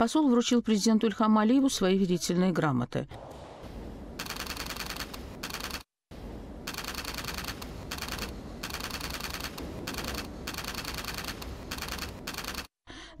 Посол вручил президенту Ильхаму Алиеву свои верительные грамоты.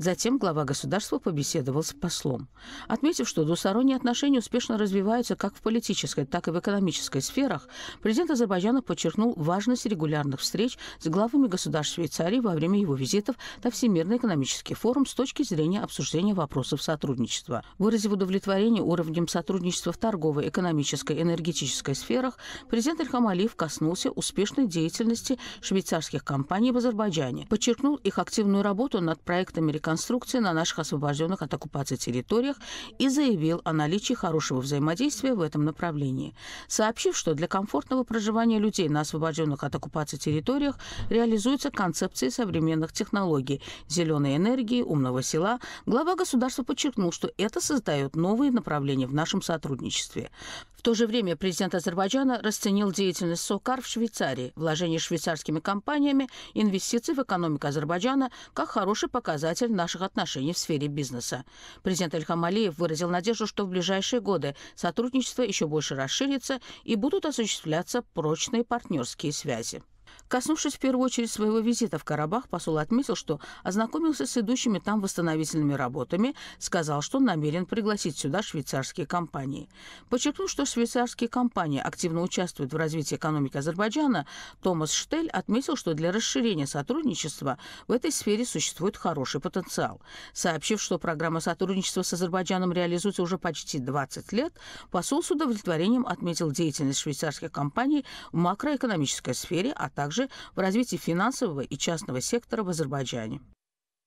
Затем глава государства побеседовал с послом, отметив, что двусторонние отношения успешно развиваются как в политической, так и в экономической сферах. Президент Азербайджана подчеркнул важность регулярных встреч с главами государств Швейцарии во время его визитов на Всемирный экономический форум с точки зрения обсуждения вопросов сотрудничества. Выразив удовлетворение уровнем сотрудничества в торговой, экономической и энергетической сферах, президент Ильхам Алиев коснулся успешной деятельности швейцарских компаний в Азербайджане, подчеркнул их активную работу над проектами реконструкции конструкции на наших освобожденных от оккупации территориях и заявил о наличии хорошего взаимодействия в этом направлении, сообщив, что для комфортного проживания людей на освобожденных от оккупации территориях реализуются концепции современных технологий, зеленой энергии, умного села, глава государства подчеркнул, что это создает новые направления в нашем сотрудничестве. В то же время президент Азербайджана расценил деятельность СОКАР в Швейцарии, вложение швейцарскими компаниями инвестиций в экономику Азербайджана как хороший показатель наших отношений в сфере бизнеса. Президент Эльхам Алиев выразил надежду, что в ближайшие годы сотрудничество еще больше расширится и будут осуществляться прочные партнерские связи. Коснувшись в первую очередь своего визита в Карабах, посол отметил, что ознакомился с идущими там восстановительными работами, сказал, что намерен пригласить сюда швейцарские компании. Подчеркнув, что швейцарские компании активно участвуют в развитии экономики Азербайджана, Томас Штель отметил, что для расширения сотрудничества в этой сфере существует хороший потенциал. Сообщив, что программа сотрудничества с Азербайджаном реализуется уже почти 20 лет, посол с удовлетворением отметил деятельность швейцарских компаний в макроэкономической сфере, а также также в развитии финансового и частного сектора в Азербайджане.